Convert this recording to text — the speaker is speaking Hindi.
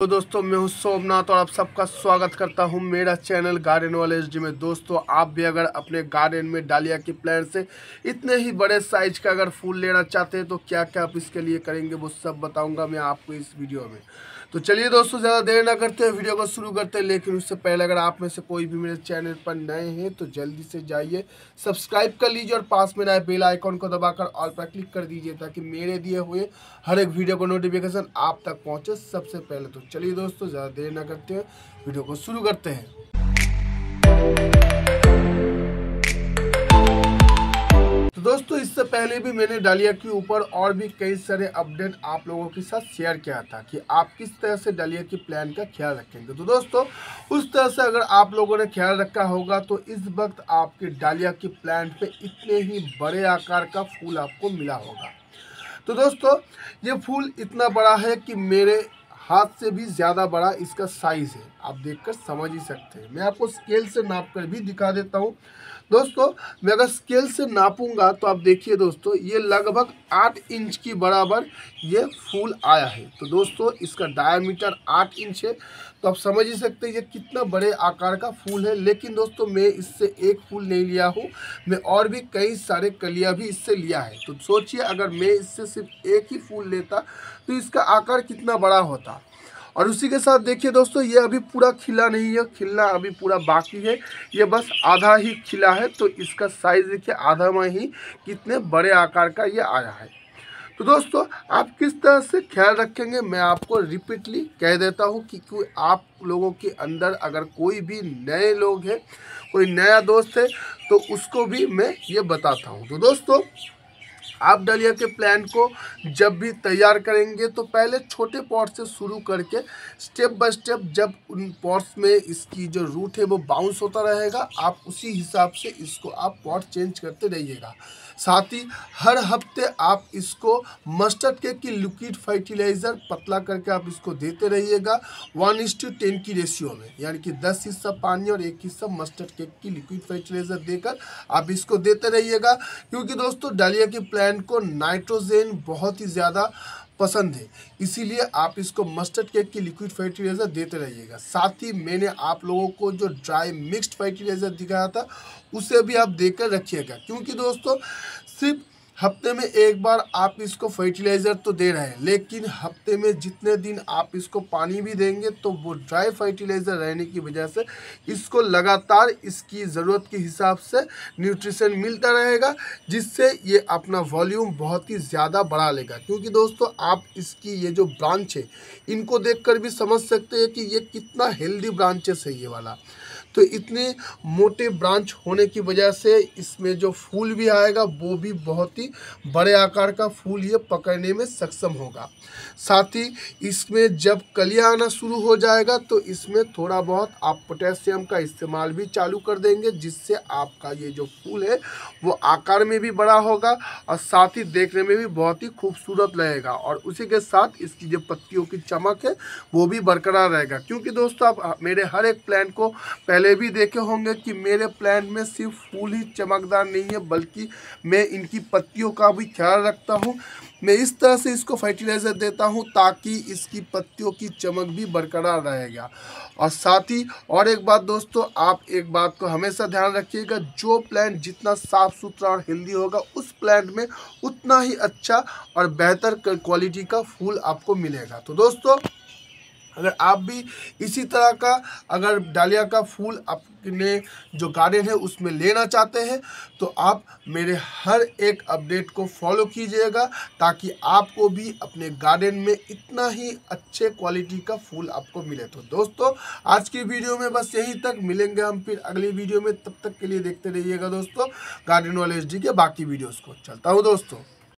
तो दोस्तों मैं हूं सोमनाथ और आप सबका स्वागत करता हूं मेरा चैनल गार्डन वाले एच में दोस्तों आप भी अगर अपने गार्डन में डालिया के प्लान से इतने ही बड़े साइज का अगर फूल लेना चाहते हैं तो क्या क्या आप इसके लिए करेंगे वो सब बताऊंगा मैं आपको इस वीडियो में तो चलिए दोस्तों ज़्यादा देर ना करते हुए वीडियो को शुरू करते हैं लेकिन उससे पहले अगर आप में से कोई भी मेरे चैनल पर नए हैं तो जल्दी से जाइए सब्सक्राइब कर लीजिए और पास में आए बेल आइकॉन को दबाकर ऑल पर क्लिक कर दीजिए ताकि मेरे दिए हुए हर एक वीडियो को नोटिफिकेशन आप तक पहुँचे सबसे पहले तो चलिए दोस्तों ज़्यादा देर ना करते हुए वीडियो को शुरू करते हैं तो दोस्तों इससे पहले भी मैंने डालिया के ऊपर और भी कई सारे अपडेट आप लोगों के साथ शेयर किया था कि आप किस तरह से डालिया के प्लान का ख्याल रखेंगे तो दोस्तों उस तरह से अगर आप लोगों ने ख्याल रखा होगा तो इस वक्त आपके डालिया के प्लान पे इतने ही बड़े आकार का फूल आपको मिला होगा तो दोस्तों ये फूल इतना बड़ा है कि मेरे हाथ से भी ज़्यादा बड़ा इसका साइज़ है आप देखकर समझ ही सकते हैं मैं आपको स्केल से नाप कर भी दिखा देता हूँ दोस्तों मैं अगर स्केल से नापूंगा तो आप देखिए दोस्तों ये लगभग आठ इंच की बराबर ये फूल आया है तो दोस्तों इसका डायमीटर आठ इंच है तो आप समझ ही सकते हैं ये कितना बड़े आकार का फूल है लेकिन दोस्तों मैं इससे एक फूल नहीं लिया हूँ मैं और भी कई सारे कलिया भी इससे लिया है तो सोचिए अगर मैं इससे सिर्फ एक ही फूल लेता तो इसका आकार कितना बड़ा होता और उसी के साथ देखिए दोस्तों ये अभी पूरा खिला नहीं है खिलना अभी पूरा बाकी है ये बस आधा ही खिला है तो इसका साइज़ देखिए आधा में ही कितने बड़े आकार का ये आया है तो दोस्तों आप किस तरह से ख्याल रखेंगे मैं आपको रिपीटली कह देता हूँ कि आप लोगों के अंदर अगर कोई भी नए लोग हैं कोई नया दोस्त है तो उसको भी मैं ये बताता हूँ तो दोस्तों आप डलिया के प्लान को जब भी तैयार करेंगे तो पहले छोटे पॉट से शुरू करके स्टेप बाय स्टेप जब उन पॉट्स में इसकी जो रूट है वो बाउंस होता रहेगा आप उसी हिसाब से इसको आप पॉट चेंज करते रहिएगा साथ ही हर हफ्ते आप इसको मस्टर्ड केक की लिक्विड फर्टिलाइज़र पतला करके आप इसको देते रहिएगा वन इंस टू टेन की रेशियो में यानी कि दस हिस्सा पानी और एक हिस्सा मस्टर्ड केक की लिक्विड फर्टिलाइज़र देकर आप इसको देते रहिएगा क्योंकि दोस्तों डालिया की प्लान ब्रांड को नाइट्रोजन बहुत ही ज़्यादा पसंद है इसीलिए आप इसको मस्टर्ड केक की लिक्विड फर्टिलाइजर देते रहिएगा साथ ही मैंने आप लोगों को जो ड्राई मिक्स्ड फर्टिलाइजर दिखाया था उसे भी आप देख रखिएगा क्योंकि दोस्तों सिर्फ हफ्ते में एक बार आप इसको फर्टिलाइज़र तो दे रहे हैं लेकिन हफ्ते में जितने दिन आप इसको पानी भी देंगे तो वो ड्राई फर्टिलाइज़र रहने की वजह से इसको लगातार इसकी ज़रूरत के हिसाब से न्यूट्रिशन मिलता रहेगा जिससे ये अपना वॉल्यूम बहुत ही ज़्यादा बढ़ा लेगा क्योंकि दोस्तों आप इसकी ये जो ब्रांच है इनको देख भी समझ सकते हैं कि ये कितना हेल्दी ब्रांचेस है ये वाला तो इतने मोटे ब्रांच होने की वजह से इसमें जो फूल भी आएगा वो भी बहुत ही बड़े आकार का फूल ये पकड़ने में सक्षम होगा साथ ही इसमें जब कलियाँ आना शुरू हो जाएगा तो इसमें थोड़ा बहुत आप पोटेशियम का इस्तेमाल भी चालू कर देंगे जिससे आपका ये जो फूल है वो आकार में भी बड़ा होगा और साथ ही देखने में भी बहुत ही खूबसूरत लगेगा और उसी के साथ इसकी जो पत्तियों की चमक है वो भी बरकरार रहेगा क्योंकि दोस्तों आप मेरे हर एक प्लान को पहले पहले भी देखे होंगे कि मेरे प्लांट में सिर्फ फूल ही चमकदार नहीं है बल्कि मैं इनकी पत्तियों का भी ख्याल रखता हूँ मैं इस तरह से इसको फर्टिलाइज़र देता हूँ ताकि इसकी पत्तियों की चमक भी बरकरार रहेगा और साथ ही और एक बात दोस्तों आप एक बात को हमेशा ध्यान रखिएगा जो प्लांट जितना साफ़ सुथरा और हेल्दी होगा उस प्लांट में उतना ही अच्छा और बेहतर क्वालिटी का फूल आपको मिलेगा तो दोस्तों अगर आप भी इसी तरह का अगर डालिया का फूल अपने जो गार्डन है उसमें लेना चाहते हैं तो आप मेरे हर एक अपडेट को फॉलो कीजिएगा ताकि आपको भी अपने गार्डन में इतना ही अच्छे क्वालिटी का फूल आपको मिले तो दोस्तों आज की वीडियो में बस यहीं तक मिलेंगे हम फिर अगली वीडियो में तब तक के लिए देखते रहिएगा दोस्तों गार्डन वाले एच के बाकी वीडियोज़ को चलता हूँ दोस्तों